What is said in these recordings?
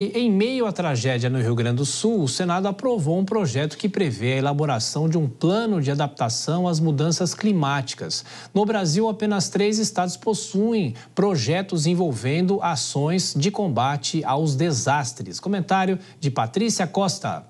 Em meio à tragédia no Rio Grande do Sul, o Senado aprovou um projeto que prevê a elaboração de um plano de adaptação às mudanças climáticas. No Brasil, apenas três estados possuem projetos envolvendo ações de combate aos desastres. Comentário de Patrícia Costa.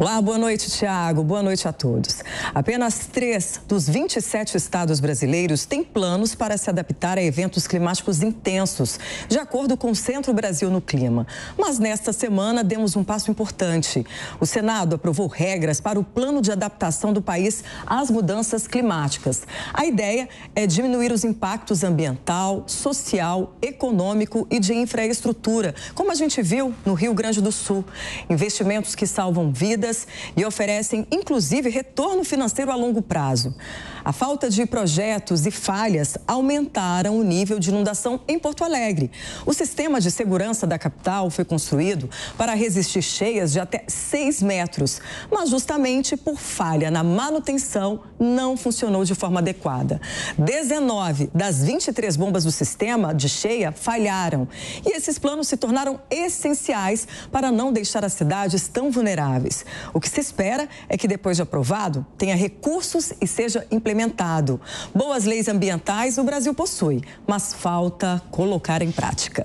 Olá, boa noite, Tiago. Boa noite a todos. Apenas três dos 27 estados brasileiros têm planos para se adaptar a eventos climáticos intensos, de acordo com o Centro Brasil no Clima. Mas nesta semana demos um passo importante. O Senado aprovou regras para o plano de adaptação do país às mudanças climáticas. A ideia é diminuir os impactos ambiental, social, econômico e de infraestrutura, como a gente viu no Rio Grande do Sul. Investimentos que salvam vidas e oferecem, inclusive, retorno financeiro a longo prazo. A falta de projetos e falhas aumentaram o nível de inundação em Porto Alegre. O sistema de segurança da capital foi construído para resistir cheias de até 6 metros, mas justamente por falha na manutenção não funcionou de forma adequada. 19 das 23 bombas do sistema de cheia falharam e esses planos se tornaram essenciais para não deixar as cidades tão vulneráveis. O que se espera é que, depois de aprovado, tenha recursos e seja implementado. Boas leis ambientais o Brasil possui, mas falta colocar em prática.